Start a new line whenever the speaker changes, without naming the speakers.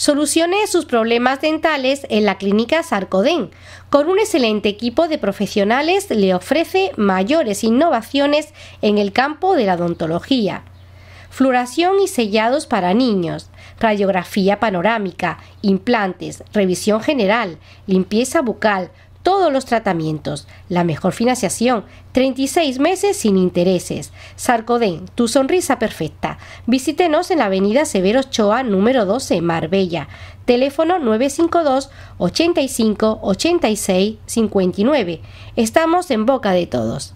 Solucione sus problemas dentales en la clínica Sarcoden. Con un excelente equipo de profesionales le ofrece mayores innovaciones en el campo de la odontología. Floración y sellados para niños, radiografía panorámica, implantes, revisión general, limpieza bucal, todos los tratamientos. La mejor financiación, 36 meses sin intereses. Sarcodén, tu sonrisa perfecta. Visítenos en la avenida Severo Ochoa, número 12, Marbella. Teléfono 952 85 86 59. Estamos en boca de todos.